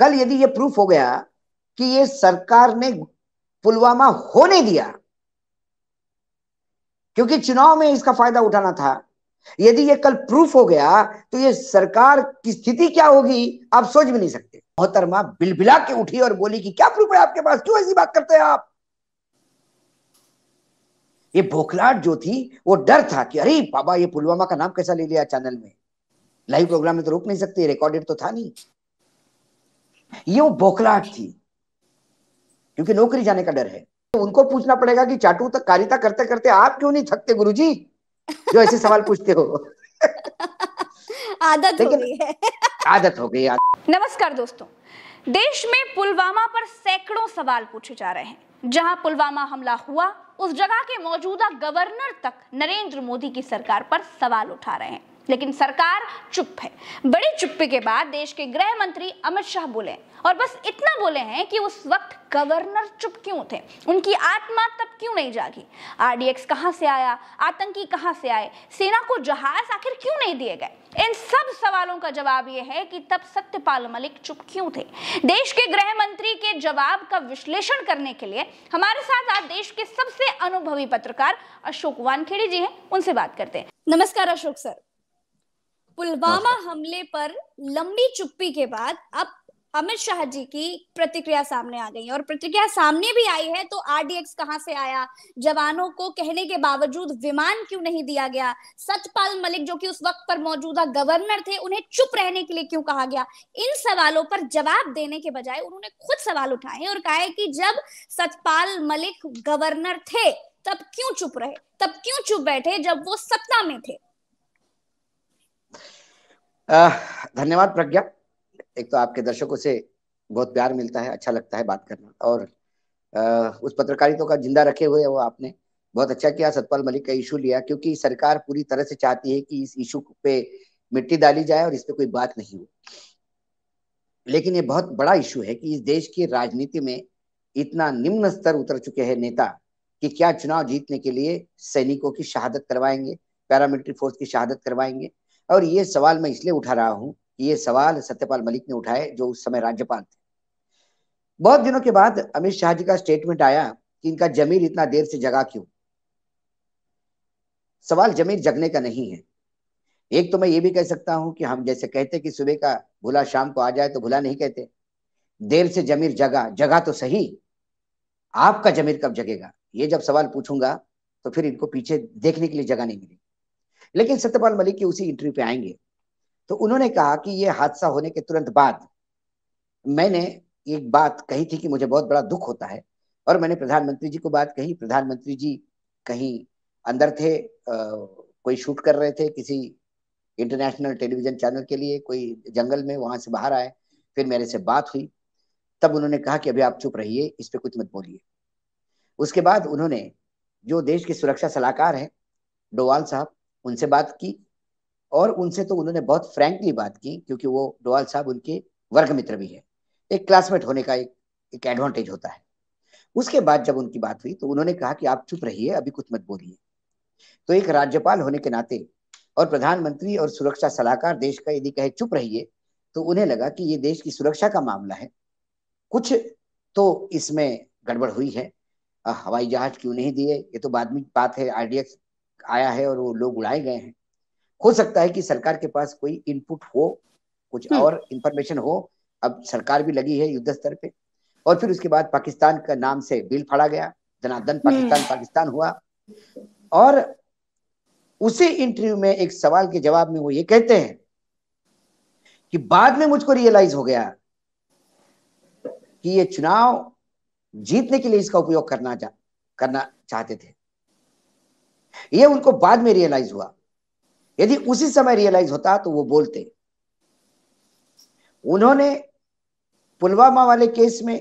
कल यदि ये प्रूफ हो गया कि ये सरकार ने पुलवामा होने दिया क्योंकि चुनाव में इसका फायदा उठाना था यदि ये कल प्रूफ हो गया तो ये सरकार की स्थिति क्या होगी आप सोच भी नहीं सकते मोहतरमा बिलबिला के उठी और बोली कि क्या प्रूफ है आपके पास क्यों ऐसी बात करते हैं आप ये भोखलाट जो थी वो डर था कि अरे बाबा ये पुलवामा का नाम कैसा ले लिया चैनल में लाइव प्रोग्राम में तो रोक नहीं सकते रिकॉर्डेड तो था नहीं ये वो बौखलाहट थी क्योंकि नौकरी जाने का डर है तो उनको पूछना पड़ेगा कि चाटू तक कारिता करते करते आप क्यों नहीं थकते गुरु जी जो ऐसे सवाल पूछते हो आदत हो गई है आदत हो गई नमस्कार दोस्तों देश में पुलवामा पर सैकड़ों सवाल पूछे जा रहे हैं जहां पुलवामा हमला हुआ उस जगह के मौजूदा गवर्नर तक नरेंद्र मोदी की सरकार पर सवाल उठा रहे हैं लेकिन सरकार चुप है बड़ी चुप्पी के बाद देश के गृह मंत्री अमित शाह बोले और बस इतना बोले हैं कि उस वक्त गवर्नर चुप क्यों थे उनकी आत्मा तब क्यों नहीं जागी आरडीएक्स कहां से आया आतंकी कहां से आए सेना को जहाज आखिर क्यों नहीं दिए गए इन सब सवालों का जवाब यह है कि तब सत्यपाल मलिक चुप क्यों थे देश के गृह मंत्री के जवाब का विश्लेषण करने के लिए हमारे साथ आज देश के सबसे अनुभवी पत्रकार अशोक वानखेड़े जी हैं उनसे बात करते हैं नमस्कार अशोक सर पुलवामा हाँ। हमले पर लंबी चुप्पी के बाद अब अमित शाह जी की प्रतिक्रिया सामने आ गई और प्रतिक्रिया सामने भी आई है तो आरडीएक्स कहां से आया जवानों को कहने के बावजूद विमान क्यों नहीं दिया गया सतपाल मलिक जो कि उस वक्त पर मौजूदा गवर्नर थे उन्हें चुप रहने के लिए क्यों कहा गया इन सवालों पर जवाब देने के बजाय उन्होंने खुद सवाल उठाए और कहा है कि जब सतपाल मलिक गवर्नर थे तब क्यों चुप रहे तब क्यों चुप बैठे जब वो सत्ता में थे धन्यवाद प्रज्ञा एक तो आपके दर्शकों से बहुत प्यार मिलता है अच्छा लगता है बात करना और आ, उस पत्रकारिता का जिंदा रखे हुए वो आपने बहुत अच्छा किया सतपाल मलिक का इशू लिया क्योंकि सरकार पूरी तरह से चाहती है कि इस इशू पे मिट्टी डाली जाए और इस पर कोई बात नहीं हो लेकिन ये बहुत बड़ा इशू है कि इस देश की राजनीति में इतना निम्न स्तर उतर चुके हैं नेता कि क्या चुनाव जीतने के लिए सैनिकों की शहादत करवाएंगे पैरामिलिट्री फोर्स की शहादत करवाएंगे और ये सवाल मैं इसलिए उठा रहा हूँ ये सवाल सत्यपाल मलिक ने उठाए जो उस समय राज्यपाल थे बहुत दिनों के बाद अमित शाह जी का स्टेटमेंट आया कि इनका जमीर इतना देर से जगा क्यों सवाल जमीर जगने का नहीं है एक तो मैं ये भी कह सकता हूं कि हम जैसे कहते कि सुबह का भुला शाम को आ जाए तो भुला नहीं कहते देर से जमीर जगा जगा तो सही आपका जमीर कब जगेगा ये जब सवाल पूछूंगा तो फिर इनको पीछे देखने के लिए जगह नहीं मिलेगी लेकिन सत्यपाल मलिक की उसी इंटरव्यू पे आएंगे तो उन्होंने कहा कि ये हादसा होने के तुरंत बाद मैंने एक बात कही थी कि मुझे बहुत बड़ा दुख होता है और मैंने प्रधानमंत्री जी को बात कही प्रधानमंत्री जी कहीं अंदर थे आ, कोई शूट कर रहे थे किसी इंटरनेशनल टेलीविजन चैनल के लिए कोई जंगल में वहां से बाहर आए फिर मेरे से बात हुई तब उन्होंने कहा कि अभी आप चुप रहिए इस पर कुछ मत बोलिए उसके बाद उन्होंने जो देश के सुरक्षा सलाहकार हैं डोवाल साहब उनसे बात की और उनसे तो उन्होंने बहुत फ्रेंकली बात की क्योंकि वो डोवाल साहब उनके वर्ग मित्र भी है एक क्लासमेट होने का एक एक एडवांटेज होता है उसके बाद जब उनकी बात हुई तो उन्होंने कहा कि आप चुप रहिए अभी कुछ मत बोलिए तो एक राज्यपाल होने के नाते और प्रधानमंत्री और सुरक्षा सलाहकार देश का यदि कहे चुप रहिए तो उन्हें लगा कि ये देश की सुरक्षा का मामला है कुछ तो इसमें गड़बड़ हुई है हवाई जहाज क्यों नहीं दिए ये तो बाद में बात है आरडीएक्स आया है और वो लोग उड़ाए गए हैं हो सकता है कि सरकार के पास कोई इनपुट हो कुछ हम्म। और इंफॉर्मेशन हो अब सरकार भी लगी है युद्ध स्तर पे और फिर उसके बाद पाकिस्तान का नाम से बिल फाड़ा गया जनादन हम्म। पाकिस्तान पाकिस्तान हुआ और उसी इंटरव्यू में एक सवाल के जवाब में वो ये कहते हैं कि बाद में मुझको रियलाइज हो गया कि ये चुनाव जीतने के लिए इसका उपयोग करना चाह करना चाहते थे ये उनको बाद में रियलाइज हुआ यदि उसी समय रियलाइज होता तो वो बोलते उन्होंने पुलवामा वाले केस में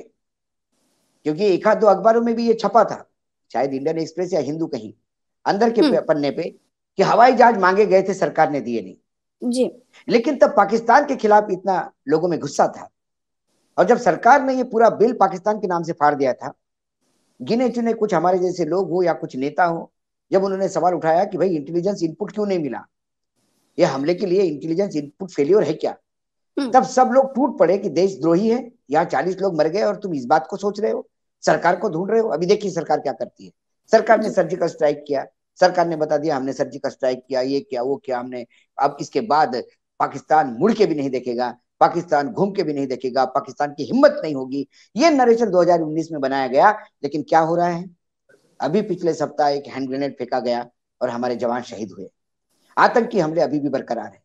क्योंकि एक आध दो अखबारों में भी ये छपा था शायद इंडियन एक्सप्रेस या हिंदू कहीं अंदर के हम्म। पन्ने पे कि हवाई जहाज मांगे गए थे सरकार ने दिए नहीं जी लेकिन तब पाकिस्तान के खिलाफ इतना लोगों में गुस्सा था और जब सरकार ने ये पूरा बिल पाकिस्तान के नाम से फाड़ दिया था गिने चुने कुछ हमारे जैसे लोग हो या कुछ नेता हो जब उन्होंने सवाल उठाया कि भाई इंटेलिजेंस इनपुट क्यों नहीं मिला ये हमले के लिए इंटेलिजेंस इनपुट फेलियर है क्या हम्म। तब सब लोग टूट पड़े कि देशद्रोही है यहाँ चालीस लोग मर गए और तुम इस बात को सोच रहे हो सरकार को ढूंढ रहे हो अभी देखिए सरकार क्या करती है सरकार ने सर्जिकल स्ट्राइक किया सरकार ने बता दिया हमने सर्जिकल स्ट्राइक किया ये क्या वो क्या हमने अब इसके बाद पाकिस्तान मुड़ के भी नहीं देखेगा पाकिस्तान घूम के भी नहीं देखेगा पाकिस्तान की हिम्मत नहीं होगी ये नरेशन 2019 में बनाया गया लेकिन क्या हो रहा है अभी पिछले सप्ताह एक हैंड ग्रेनेड फेंका गया और हमारे जवान शहीद हुए आतंकी हमले अभी भी बरकरार है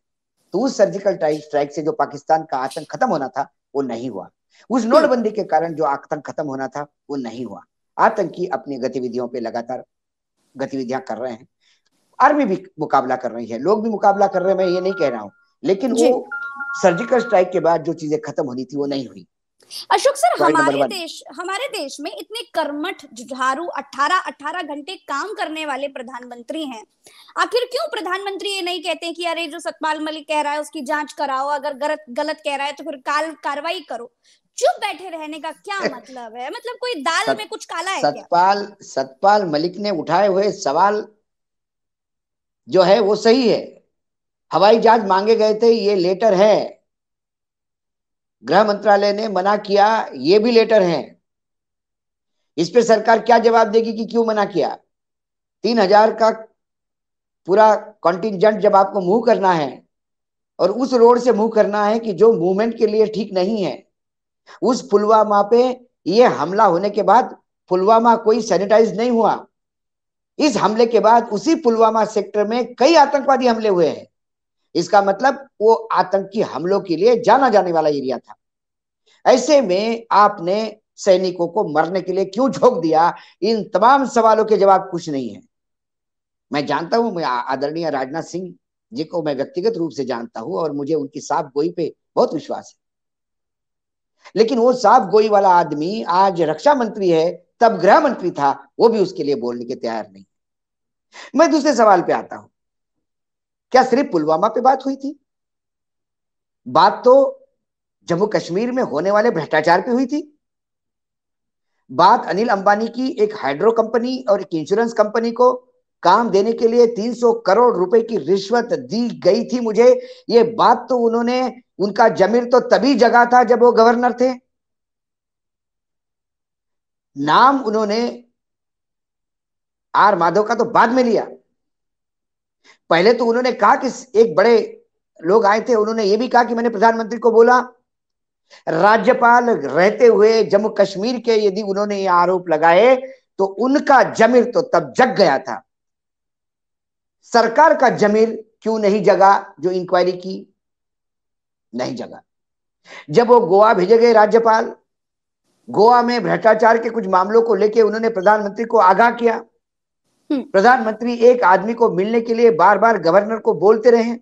तो उस सर्जिकल स्ट्राइक से जो पाकिस्तान का आतंक खत्म होना था वो नहीं हुआ उस हम्म। नोटबंदी के कारण जो आतंक खत्म होना था वो नहीं हुआ आतंकी अपनी गतिविधियों पे लगातार गतिविधियां कर रहे हैं आर्मी भी मुकाबला कर रही है लोग भी मुकाबला कर रहे हैं मैं ये नहीं कह रहा हूँ लेकिन वो सर्जिकल स्ट्राइक के बाद जो चीजें खत्म होनी थी वो नहीं हुई अशोक सर हमारे देश हमारे देश में इतने कर्मठ जुझारू अठारह अठारह घंटे काम करने वाले प्रधानमंत्री हैं आखिर क्यों प्रधानमंत्री ये नहीं कहते कि अरे जो सतपाल मलिक कह रहा है उसकी जांच कराओ अगर गलत गलत कह रहा है तो फिर काल कार्रवाई करो चुप बैठे रहने का क्या मतलब है मतलब कोई दाल सत, में कुछ काला है सतपाल सतपाल मलिक ने उठाए हुए सवाल जो है वो सही है हवाई जहाज मांगे गए थे ये लेटर है गृह मंत्रालय ने मना किया ये भी लेटर है इस पे सरकार क्या जवाब देगी कि क्यों मना किया तीन हजार का पूरा कॉन्टिजेंट जब आपको मूव करना है और उस रोड से मूव करना है कि जो मूवमेंट के लिए ठीक नहीं है उस पुलवामा पे ये हमला होने के बाद पुलवामा कोई सैनिटाइज नहीं हुआ इस हमले के बाद उसी पुलवामा सेक्टर में कई आतंकवादी हमले हुए हैं इसका मतलब वो आतंकी हमलों के लिए जाना जाने वाला एरिया था ऐसे में आपने सैनिकों को मरने के लिए क्यों झोंक दिया इन तमाम सवालों के जवाब कुछ नहीं है मैं जानता हूं मैं आदरणीय राजनाथ सिंह जी को मैं व्यक्तिगत रूप से जानता हूं और मुझे उनकी साफ गोई पे बहुत विश्वास है लेकिन वो साफ गोई वाला आदमी आज रक्षा मंत्री है तब गृह मंत्री था वो भी उसके लिए बोलने के तैयार नहीं मैं दूसरे सवाल पे आता हूं क्या सिर्फ पुलवामा पे बात हुई थी बात तो जम्मू कश्मीर में होने वाले भ्रष्टाचार पे हुई थी बात अनिल अंबानी की एक हाइड्रो कंपनी और एक इंश्योरेंस कंपनी को काम देने के लिए 300 करोड़ रुपए की रिश्वत दी गई थी मुझे ये बात तो उन्होंने उनका जमीर तो तभी जगा था जब वो गवर्नर थे नाम उन्होंने आर माधव का तो बाद में लिया पहले तो उन्होंने कहा कि एक बड़े लोग आए थे उन्होंने ये भी कहा कि मैंने प्रधानमंत्री को बोला राज्यपाल रहते हुए जम्मू कश्मीर के यदि उन्होंने ये आरोप लगाए तो उनका जमीर तो तब जग गया था सरकार का जमीर क्यों नहीं जगा जो इंक्वायरी की नहीं जगा जब वो गोवा भेजे गए राज्यपाल गोवा में भ्रष्टाचार के कुछ मामलों को लेकर उन्होंने प्रधानमंत्री को आगाह किया हम्म। प्रधानमंत्री एक आदमी को मिलने के लिए बार बार गवर्नर को बोलते रहे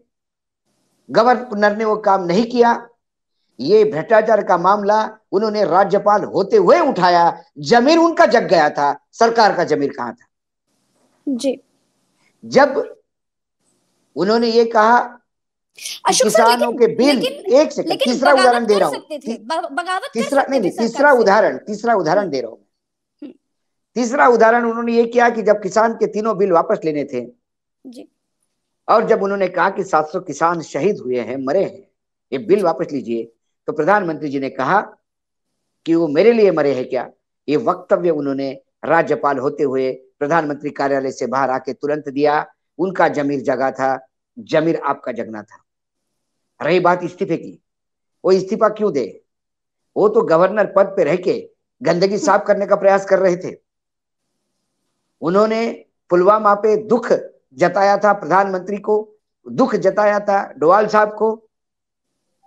गवर्नर ने वो काम नहीं किया ये भ्रष्टाचार का मामला उन्होंने राज्यपाल होते हुए उठाया जमीर उनका जग गया था सरकार का जमीर कहा था जी जब उन्होंने ये कहा किसानों के बिल एक सेकंड तीसरा उदाहरण दे रहा हूँ तीसरा नहीं नहीं तीसरा उदाहरण तीसरा उदाहरण दे रहा हूं तीसरा उदाहरण उन्होंने ये किया कि जब किसान के तीनों बिल वापस लेने थे जी। और जब उन्होंने कहा कि 700 किसान शहीद हुए हैं मरे हैं ये बिल वापस लीजिए तो प्रधानमंत्री जी ने कहा कि वो मेरे लिए मरे हैं क्या ये वक्तव्य उन्होंने राज्यपाल होते हुए प्रधानमंत्री कार्यालय से बाहर आके तुरंत दिया उनका जमीर जगा था जमीर आपका जगना था रही बात इस्तीफे की वो इस्तीफा क्यों दे वो तो गवर्नर पद पे रह के गंदगी साफ करने का प्रयास कर रहे थे उन्होंने पुलवामा पे दुख जताया था प्रधानमंत्री को दुख जताया था डोवाल साहब को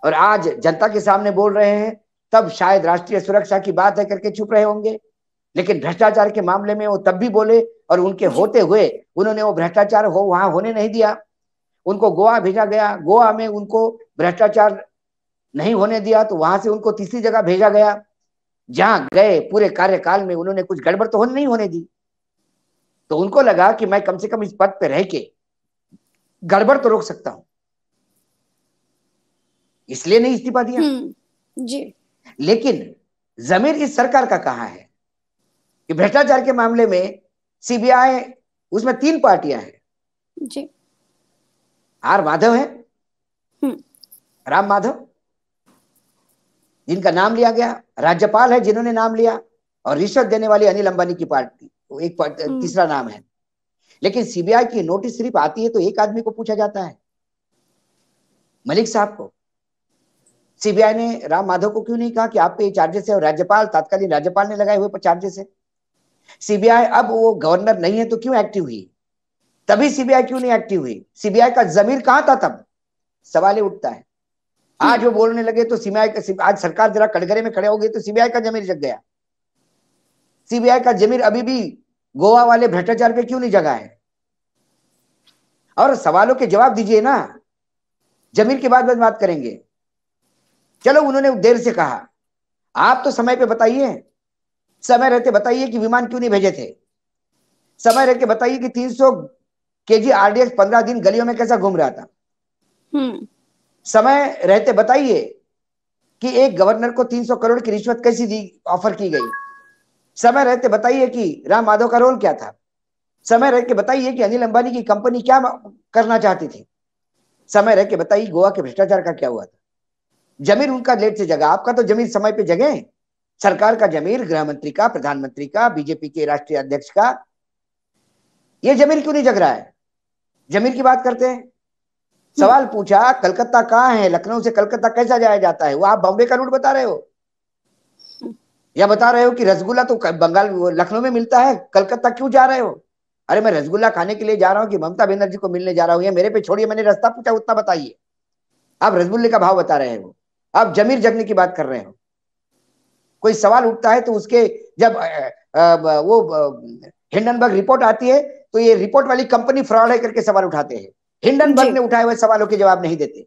और आज जनता के सामने बोल रहे हैं तब शायद राष्ट्रीय सुरक्षा की बात है करके छुप रहे होंगे लेकिन भ्रष्टाचार के मामले में वो तब भी बोले और उनके होते हुए उन्होंने वो भ्रष्टाचार हो वहां होने नहीं दिया उनको गोवा भेजा गया गोवा में उनको भ्रष्टाचार नहीं होने दिया तो वहां से उनको तीसरी जगह भेजा गया जहां गए पूरे कार्यकाल में उन्होंने कुछ गड़बड़ तो नहीं होने दी तो उनको लगा कि मैं कम से कम इस पद पर रह के गड़बड़ तो रोक सकता हूं इसलिए नहीं इस्तीफा दिया हम्म, जी लेकिन जमीर इस सरकार का कहा है कि भ्रष्टाचार के मामले में सीबीआई उसमें तीन पार्टियां हैं जी आर माधव है हम्म। राम माधव जिनका नाम लिया गया राज्यपाल है जिन्होंने नाम लिया और रिश्वत देने वाली अनिल अंबानी की पार्टी एक हम्म। तीसरा नाम है लेकिन सीबीआई की नोटिस सिर्फ आती है तो एक आदमी को पूछा जाता है मलिक साहब को सीबीआई ने राम माधव को क्यों नहीं कहा कि आपके चार्जेस है और राज्यपाल तत्कालीन राज्यपाल ने लगाए हुए पर चार्जेस है सीबीआई अब वो गवर्नर नहीं है तो क्यों एक्टिव हुई तभी सीबीआई क्यों नहीं एक्टिव हुई सीबीआई का जमीर कहां था तब सवाल उठता है आज वो बोलने लगे तो सीबीआई आज सरकार जरा कड़गरे में खड़े हो गए तो सीबीआई का जमीर जग गया सीबीआई का जमीर अभी भी गोवा वाले भ्रष्टाचार पे क्यों नहीं जगा है और सवालों के जवाब दीजिए ना जमीर के बाद बात करेंगे चलो उन्होंने देर से कहा आप तो समय पे बताइए समय रहते बताइए कि विमान क्यों नहीं भेजे थे समय रहते बताइए कि 300 जी आरडीएक्स पंद्रह दिन गलियों में कैसा घूम रहा था हम्म। समय रहते बताइए कि एक गवर्नर को 300 करोड़ की रिश्वत कैसी दी ऑफर की गई समय रहते बताइए कि राम माधव का रोल क्या था समय रह के बताइए कि अनिल अंबानी की कंपनी क्या करना चाहती थी समय रह के बताइए गोवा के भ्रष्टाचार का क्या हुआ था जमीन उनका लेट से जगा आपका तो जमीन समय पे जगे सरकार का जमीन गृह मंत्री का प्रधानमंत्री का बीजेपी के राष्ट्रीय अध्यक्ष का ये जमीन क्यों नहीं जग रहा है जमीन की बात करते हैं सवाल पूछा कलकत्ता कहाँ है लखनऊ से कलकत्ता कैसा जाया जाता है वो आप बॉम्बे का रूट बता रहे हो या बता रहे हो कि रसगुल्ला तो बंगाल लखनऊ में मिलता है कलकत्ता क्यों जा रहे हो अरे मैं रसगुल्ला खाने के लिए जा रहा हूँ कि ममता बनर्जी को मिलने जा रहा हूँ ये मेरे पे छोड़िए मैंने रास्ता पूछा उतना बताइए आप रसगुल्ले का भाव बता रहे हो आप जमीर जगने की बात कर रहे हो कोई सवाल उठता है तो उसके जब वो हिंडनबर्ग रिपोर्ट आती है तो ये रिपोर्ट वाली कंपनी फ्रॉड है करके सवाल उठाते हैं हिंडनबर्ग ने उठाए हुए सवालों के जवाब नहीं देते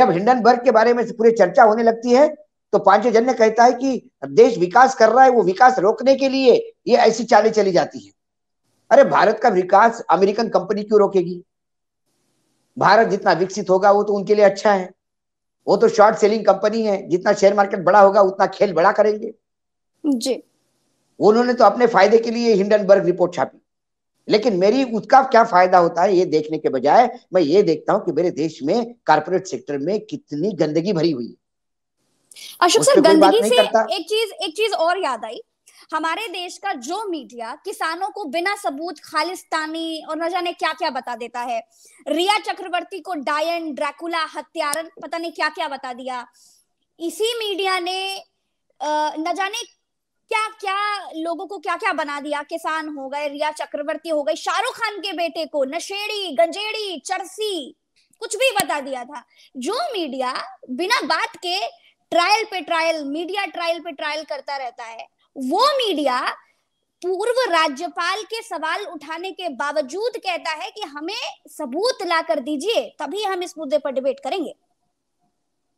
जब हिंडनबर्ग के बारे में पूरी चर्चा होने लगती है तो पांचवें जन्य कहता है कि देश विकास कर रहा है वो विकास रोकने के लिए ये ऐसी चालें चली जाती है अरे भारत का विकास अमेरिकन कंपनी क्यों रोकेगी भारत जितना विकसित होगा वो तो उनके लिए अच्छा है वो तो शॉर्ट सेलिंग कंपनी है जितना शेयर मार्केट बड़ा होगा उतना खेल बड़ा करेंगे जी उन्होंने तो अपने फायदे के लिए हिंडनबर्ग रिपोर्ट छापी लेकिन मेरी उसका क्या फायदा होता है ये देखने के बजाय मैं ये देखता हूँ कि मेरे देश में कारपोरेट सेक्टर में कितनी गंदगी भरी हुई है अशोक सर गंदगी से एक चीज एक चीज और याद आई हमारे देश का जो मीडिया किसानों को बिना सबूत खालिस्तानी और न जाने क्या क्या बता देता है रिया चक्रवर्ती को डायन ड्रैकुला हत्यारन पता नहीं क्या क्या बता दिया इसी मीडिया ने न जाने क्या क्या लोगों को क्या क्या बना दिया किसान हो गए रिया चक्रवर्ती हो गई शाहरुख खान के बेटे को नशेड़ी गंजेड़ी चरसी कुछ भी बता दिया था जो मीडिया बिना बात के ट्रायल पे ट्रायल मीडिया ट्रायल पे ट्रायल करता रहता है वो मीडिया पूर्व राज्यपाल के सवाल उठाने के बावजूद कहता है कि हमें सबूत ला कर दीजिए तभी हम इस मुद्दे पर डिबेट करेंगे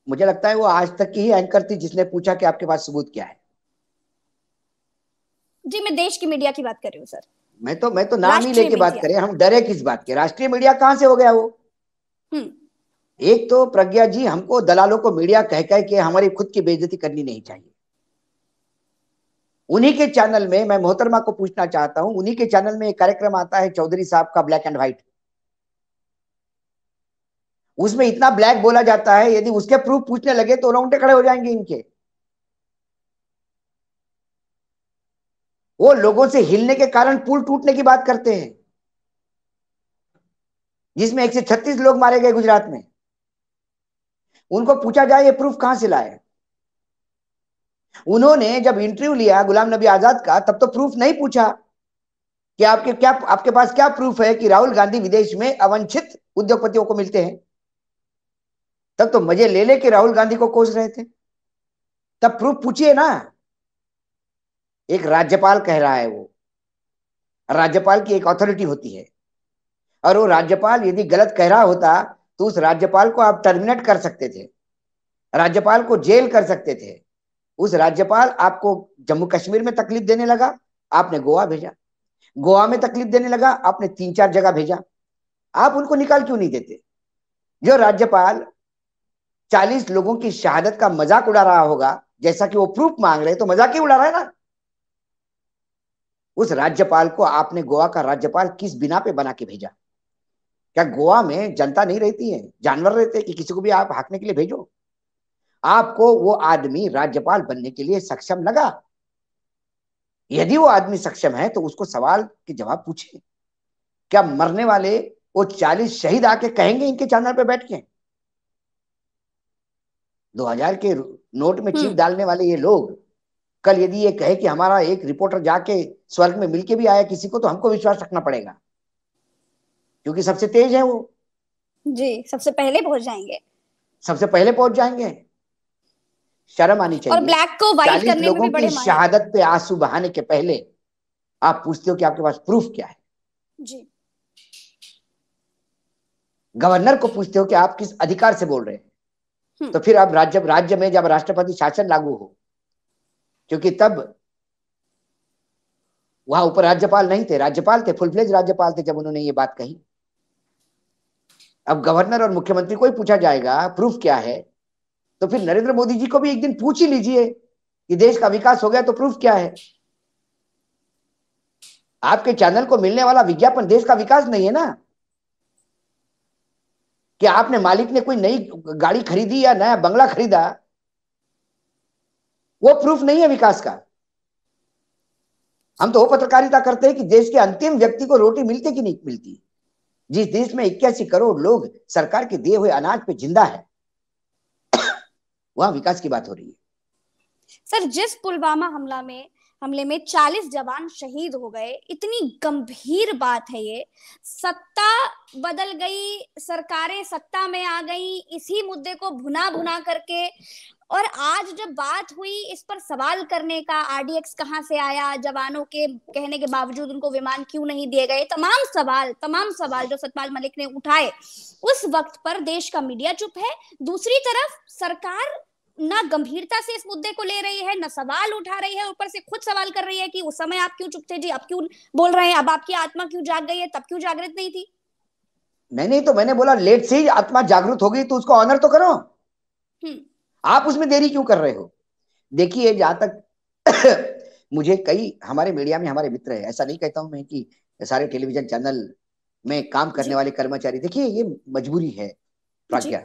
मुझे लगता है वो आज तक की ही एंकर थी जिसने पूछा कि आपके पास सबूत क्या है जी मैं देश की मीडिया की बात कर रही हूँ सर मैं तो मैं तो नाम ही लेके बात करें हम डरे किस बात के राष्ट्रीय मीडिया कहाँ से हो गया वो हम्म। एक तो प्रज्ञा जी हमको दलालों को मीडिया कह कह के हमारी खुद की बेइज्जती करनी नहीं चाहिए उन्हीं के चैनल में मैं मोहतरमा को पूछना चाहता हूं उन्हीं के चैनल में एक कार्यक्रम आता है चौधरी साहब का ब्लैक एंड व्हाइट उसमें इतना ब्लैक बोला जाता है यदि उसके प्रूफ पूछने लगे तो रोंगटे खड़े हो जाएंगे इनके वो लोगों से हिलने के कारण पुल टूटने की बात करते हैं जिसमें एक से छत्तीस लोग मारे गए गुजरात में उनको पूछा जाए ये प्रूफ कहां से लाए उन्होंने जब इंटरव्यू लिया गुलाम नबी आजाद का तब तो प्रूफ नहीं पूछा कि आपके क्या आपके पास क्या प्रूफ है कि राहुल गांधी विदेश में अवंछित उद्योगपतियों को मिलते हैं तब तो मजे ले ले के राहुल गांधी को कोस रहे थे तब प्रूफ पूछिए ना एक राज्यपाल कह रहा है वो राज्यपाल की एक अथॉरिटी होती है और वो राज्यपाल यदि गलत कह रहा होता तो उस राज्यपाल को आप टर्मिनेट कर सकते थे राज्यपाल को जेल कर सकते थे उस राज्यपाल आपको जम्मू कश्मीर में तकलीफ देने लगा आपने गोवा भेजा गोवा में तकलीफ देने लगा आपने तीन चार जगह भेजा आप उनको निकाल क्यों नहीं देते जो राज्यपाल चालीस लोगों की शहादत का मजाक उड़ा रहा होगा जैसा कि वो प्रूफ मांग रहे तो मजाक ही उड़ा रहा है ना उस राज्यपाल को आपने गोवा का राज्यपाल किस बिना पे बना के भेजा क्या गोवा में जनता नहीं रहती है जानवर रहते हैं कि किसी को भी आप हाकने के लिए भेजो आपको वो आदमी राज्यपाल बनने के लिए सक्षम लगा यदि वो आदमी सक्षम है तो उसको सवाल के जवाब पूछे क्या मरने वाले वो चालीस शहीद आके कहेंगे इनके चैनल पे बैठ के दो हजार के नोट में चीप हम्म। डालने वाले ये लोग कल यदि ये कहे कि हमारा एक रिपोर्टर जाके स्वर्ग में मिलके भी आया किसी को तो हमको विश्वास रखना पड़ेगा क्योंकि सबसे तेज है वो जी सबसे पहले पहुंच जाएंगे सबसे पहले पहुंच जाएंगे शर्म आनी चाहिए और ब्लैक को वाइट करने लोगों में भी बड़े की शहादत पे आंसू बहाने के पहले आप पूछते हो कि आपके पास प्रूफ क्या है जी गवर्नर को पूछते हो कि आप किस अधिकार से बोल रहे हैं हम्म। तो फिर आप राज्य राज्य में जब राष्ट्रपति शासन लागू हो क्योंकि तब वहां उपराज्यपाल नहीं थे राज्यपाल थे फुल फ्लेज राज्यपाल थे जब उन्होंने ये बात कही अब गवर्नर और मुख्यमंत्री को ही पूछा जाएगा प्रूफ क्या है तो फिर नरेंद्र मोदी जी को भी एक दिन पूछ ही लीजिए कि देश का विकास हो गया तो प्रूफ क्या है आपके चैनल को मिलने वाला विज्ञापन देश का विकास नहीं है ना कि आपने मालिक ने कोई नई गाड़ी खरीदी या नया बंगला खरीदा वो प्रूफ नहीं है विकास का हम तो वो पत्रकारिता करते हैं कि देश के अंतिम व्यक्ति को रोटी मिलती कि नहीं मिलती जिस देश में इक्यासी करोड़ लोग सरकार के दिए हुए अनाज पे जिंदा है वहां विकास की बात हो रही है सर जिस पुलवामा हमला में हमले में 40 जवान शहीद हो गए इतनी गंभीर बात है ये सत्ता बदल गई सरकारें सत्ता में आ गई इसी मुद्दे को भुना भुना करके और आज जब बात हुई इस पर सवाल करने का आरडीएक्स कहाँ से आया जवानों के कहने के बावजूद उनको विमान क्यों नहीं दिए गए तमाम सवाल तमाम सवाल जो सतपाल मलिक ने उठाए उस वक्त पर देश का मीडिया चुप है दूसरी तरफ सरकार ना गंभीरता से इस मुद्दे को ले रही है ना सवाल उठा रही है ऊपर से खुद सवाल कर रही है कि उस समय आप क्यों चुप थे जी अब क्यों बोल रहे हैं अब आपकी आत्मा क्यों जाग गई है तब क्यों जागृत नहीं थी नहीं नहीं तो मैंने बोला लेट सी आत्मा जागृत होगी तो उसको ऑनर तो करो हम्म। आप उसमें देरी क्यों कर रहे हो देखिए जहां तक मुझे कई हमारे मीडिया में हमारे मित्र है ऐसा नहीं कहता हूं मैं कि सारे टेलीविजन चैनल में काम करने वाले कर्मचारी देखिए ये मजबूरी है प्राज्ञा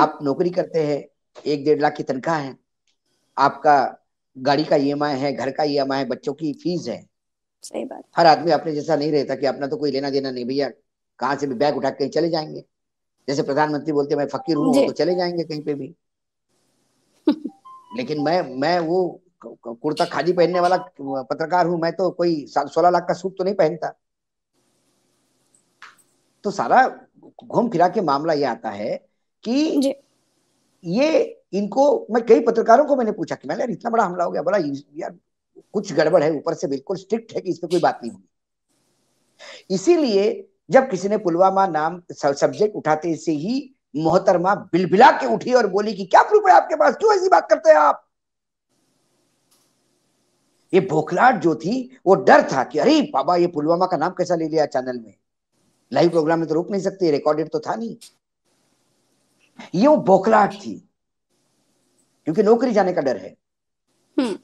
आप नौकरी करते हैं एक डेढ़ लाख की तनख्वाह है आपका गाड़ी का ईएमआई e है घर का ईएमआई e है बच्चों की फीस है सही बात हर आदमी अपने जैसा नहीं रहता कि अपना तो कोई लेना देना नहीं भैया कहाँ से भी बैग उठा कहीं चले जाएंगे जैसे प्रधानमंत्री बोलते मैं फकीर हूँ तो चले जाएंगे कहीं पे भी लेकिन मैं मैं वो कुर्ता खादी पहनने वाला पत्रकार हूं मैं तो कोई सोलह लाख का सूट तो नहीं पहनता तो सारा घूम फिरा के मामला ये आता है कि ये इनको मैं कई पत्रकारों को मैंने पूछा कि मैंने इतना बड़ा हमला हो गया बोला यार कुछ गड़बड़ है ऊपर से बिल्कुल स्ट्रिक्ट है कि इस पर कोई बात नहीं होगी इसीलिए जब किसी ने पुलवामा नाम सब्जेक्ट उठाते से ही मोहतरमा बिलबिला के उठी और बोली कि क्या प्रूफ है आपके पास क्यों ऐसी बात करते हैं आप ये भोखलाट जो थी वो डर था कि अरे बाबा ये पुलवामा का नाम कैसा ले लिया चैनल में लाइव प्रोग्राम में तो रोक नहीं सकते रिकॉर्डेड तो था नहीं ये वो भोखलाट थी क्योंकि नौकरी जाने का डर है हम्म।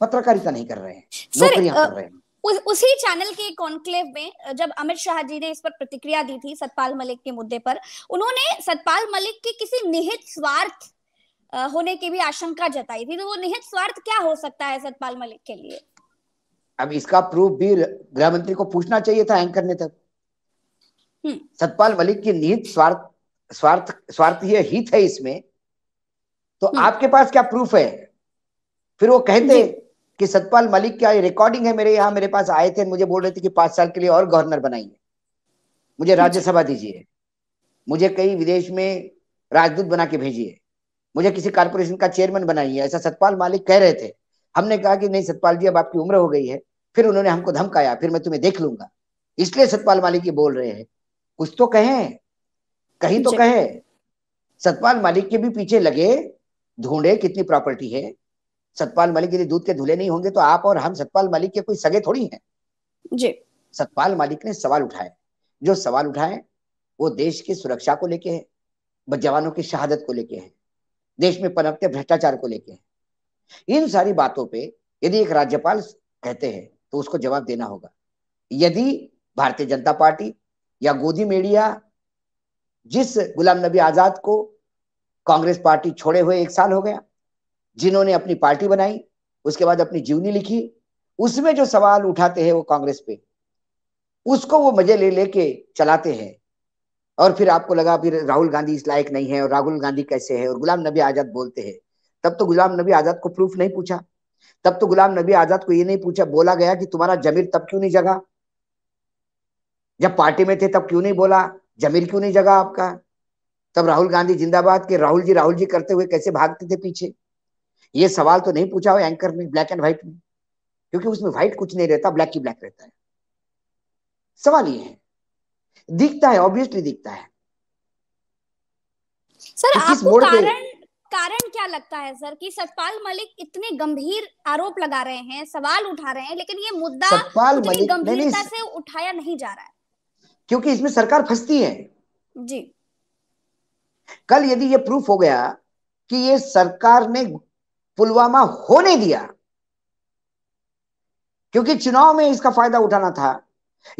पत्रकारिता नहीं कर रहे हैं नौकरियां कर रहे हैं उसी चैनल के कॉन्क्लेव में जब अमित शाह जी ने इस पर प्रतिक्रिया दी थी सतपाल मलिक के मुद्दे पर उन्होंने सतपाल मलिक के किसी निहित स्वार्थ होने की भी आशंका जताई थी तो वो निहित स्वार्थ क्या हो सकता है सतपाल मलिक के लिए अब इसका प्रूफ भी गृह मंत्री को पूछना चाहिए था एंकर ने तक हम्म। सतपाल मलिक की निहित स्वार्थ स्वार्थ स्वार्थ ये हित है इसमें तो हम्म। आपके पास क्या प्रूफ है फिर वो कहते कि सतपाल मलिक क्या रिकॉर्डिंग है मेरे यहाँ मेरे पास आए थे मुझे बोल रहे थे कि पांच साल के लिए और गवर्नर बनाइए मुझे राज्यसभा दीजिए मुझे कई विदेश में राजदूत बना के भेजिए मुझे किसी कारपोरेशन का चेयरमैन बनाइए ऐसा सतपाल मालिक कह रहे थे हमने कहा कि नहीं सतपाल जी अब आपकी उम्र हो गई है फिर उन्होंने हमको धमकाया फिर मैं तुम्हें देख लूंगा इसलिए सतपाल मालिक ये बोल रहे हैं कुछ तो कहें कहीं तो कहे सतपाल मालिक के भी पीछे लगे ढूंढे कितनी प्रॉपर्टी है सतपाल मलिक यदि दूध के धुले नहीं होंगे तो आप और हम सतपाल मलिक के कोई सगे थोड़ी हैं जी सतपाल मलिक ने सवाल उठाए जो सवाल उठाए वो देश की सुरक्षा को लेके है जवानों की शहादत को लेके है देश में पनपते भ्रष्टाचार को लेके है इन सारी बातों पे यदि एक राज्यपाल कहते हैं तो उसको जवाब देना होगा यदि भारतीय जनता पार्टी या गोदी मीडिया जिस गुलाम नबी आजाद को कांग्रेस पार्टी छोड़े हुए एक साल हो गया जिन्होंने अपनी पार्टी बनाई उसके बाद अपनी जीवनी लिखी उसमें जो सवाल उठाते हैं वो कांग्रेस पे उसको वो मजे ले लेके चलाते हैं और फिर आपको लगा फिर राहुल गांधी इस लायक नहीं है और राहुल गांधी कैसे है और गुलाम नबी आजाद बोलते हैं तब तो गुलाम नबी आजाद को प्रूफ नहीं पूछा तब तो गुलाम नबी आजाद को ये नहीं पूछा बोला गया कि तुम्हारा जमीर तब क्यों नहीं जगा जब पार्टी में थे तब क्यों नहीं बोला जमीर क्यों नहीं जगा आपका तब राहुल गांधी जिंदाबाद के राहुल जी राहुल जी करते हुए कैसे भागते थे पीछे ये सवाल तो नहीं पूछा हो एंकर में ब्लैक एंड व्हाइट में क्योंकि उसमें व्हाइट कुछ नहीं रहता ब्लैक ही ब्लैक रहता है सवाल ये है दिखता है ऑब्वियसली दिखता है सर तो आपको कारण कारण क्या लगता है सर कि सतपाल मलिक इतने गंभीर आरोप लगा रहे हैं सवाल उठा रहे हैं लेकिन ये मुद्दा सतपाल मलिक गंभीरता से उठाया नहीं जा रहा है क्योंकि इसमें सरकार फंसती है जी कल यदि ये प्रूफ हो गया कि ये सरकार ने पुलवामा होने दिया क्योंकि चुनाव में इसका फायदा उठाना था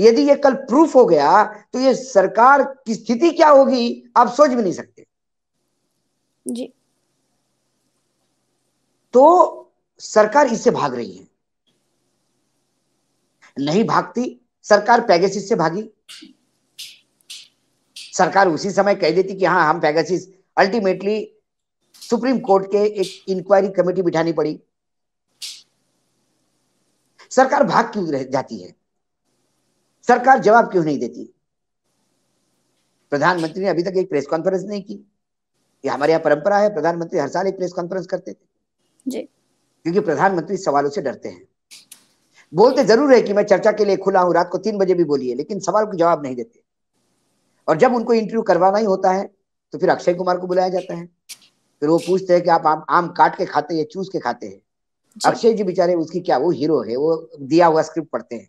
यदि ये कल प्रूफ हो गया तो ये सरकार की स्थिति क्या होगी आप सोच भी नहीं सकते जी तो सरकार इससे भाग रही है नहीं भागती सरकार पैगेसिस से भागी सरकार उसी समय कह देती कि हाँ हम पैगेसिस अल्टीमेटली सुप्रीम कोर्ट के एक इंक्वायरी कमेटी बिठानी पड़ी सरकार भाग क्यों रह जाती है सरकार जवाब क्यों नहीं देती प्रधानमंत्री ने अभी तक एक प्रेस कॉन्फ्रेंस नहीं की ये हमारे यहाँ परंपरा है प्रधानमंत्री हर साल एक प्रेस कॉन्फ्रेंस करते थे जी क्योंकि प्रधानमंत्री सवालों से डरते हैं बोलते जरूर है कि मैं चर्चा के लिए खुला हूं रात को तीन बजे भी बोलिए लेकिन सवाल को जवाब नहीं देते और जब उनको इंटरव्यू करवाना ही होता है तो फिर अक्षय कुमार को बुलाया जाता है फिर वो पूछते हैं कि आप आम, आम काट के खाते हैं चूस के खाते हैं अक्षय जी बेचारे उसकी क्या वो हीरो है वो दिया हुआ स्क्रिप्ट पढ़ते हैं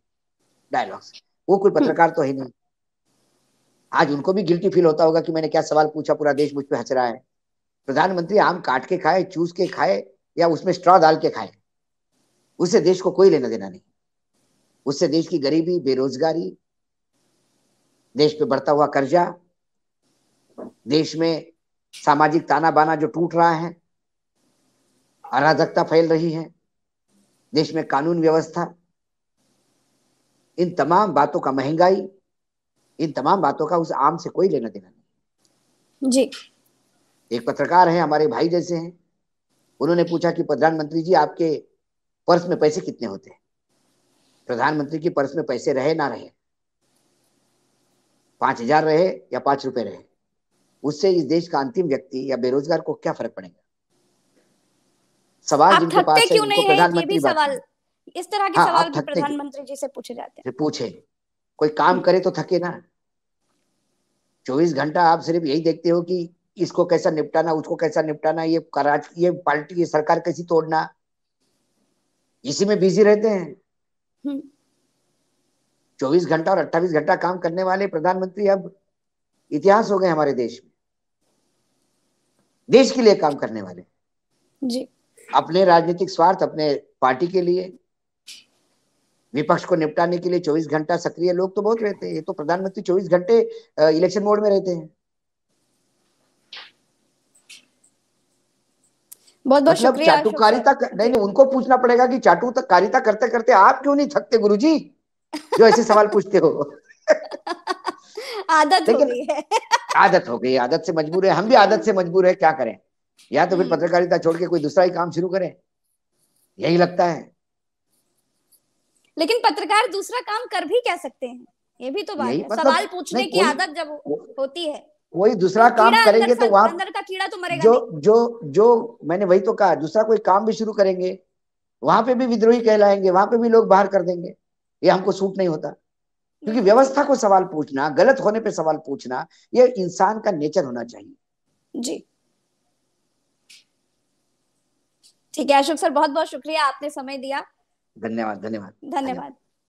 डायलॉग्स वो कोई हम्म। पत्रकार तो है नहीं आज उनको भी गिल्टी फील होता होगा कि मैंने क्या सवाल पूछा पूरा देश मुझ पर हंस रहा है प्रधानमंत्री आम काट के खाए चूस के खाए या उसमें स्ट्रॉ डाल के खाए उससे देश को कोई लेना देना नहीं उससे देश की गरीबी बेरोजगारी देश पे बढ़ता हुआ कर्जा देश में सामाजिक ताना बाना जो टूट रहा है अराजकता फैल रही है देश में कानून व्यवस्था इन तमाम बातों का महंगाई इन तमाम बातों का उस आम से कोई लेना देना नहीं जी एक पत्रकार है हमारे भाई जैसे हैं उन्होंने पूछा कि प्रधानमंत्री जी आपके पर्स में पैसे कितने होते हैं प्रधानमंत्री के पर्स में पैसे रहे ना रहे पांच हजार रहे या पांच रुपए रहे उससे इस देश का अंतिम व्यक्ति या बेरोजगार को क्या फर्क पड़ेगा सवाल जिनके पास है उनको प्रधानमंत्री सवाल इस तरह के हाँ, सवाल प्रधानमंत्री जी से पूछे जाते हैं पूछे कोई काम हम्म। करे तो थके ना चौबीस घंटा आप सिर्फ यही देखते हो कि इसको कैसा निपटाना उसको कैसा निपटाना ये कराच ये पार्टी ये सरकार कैसी तोड़ना इसी में बिजी रहते हैं हम्म। चौबीस घंटा और अट्ठाईस घंटा काम करने वाले प्रधानमंत्री अब इतिहास हो गए हमारे देश में देश के लिए काम करने वाले जी अपने राजनीतिक स्वार्थ अपने पार्टी के लिए विपक्ष को निपटाने के लिए 24 घंटा सक्रिय लोग तो बहुत रहते हैं ये तो प्रधानमंत्री 24 घंटे इलेक्शन मोड में रहते हैं बहुत बहुत मतलब शुक्रिया चाटुकारिता नहीं नहीं उनको पूछना पड़ेगा कि कारिता करते करते आप क्यों नहीं थकते जी जो ऐसे सवाल पूछते हो आदत हो गई है आदत हो गई आदत से मजबूर है हम भी आदत से मजबूर है क्या करें या तो फिर हम्म। पत्रकारिता छोड़ के कोई दूसरा ही काम शुरू करें यही लगता है लेकिन पत्रकार दूसरा काम कर भी क्या सकते हैं ये भी तो बात है मतलब, सवाल पूछने की आदत जब होती है कोई दूसरा काम करेंगे तो वहां अंदर का कीड़ा तो मरेगा जो जो जो मैंने वही तो कहा दूसरा कोई काम भी शुरू करेंगे वहां पे भी विद्रोही कहलाएंगे वहां पे भी लोग बाहर कर देंगे ये हमको सूट नहीं होता क्योंकि व्यवस्था को सवाल पूछना गलत होने पे सवाल पूछना यह इंसान का नेचर होना चाहिए जी ठीक है अशोक सर बहुत बहुत शुक्रिया आपने समय दिया धन्यवाद धन्यवाद धन्यवाद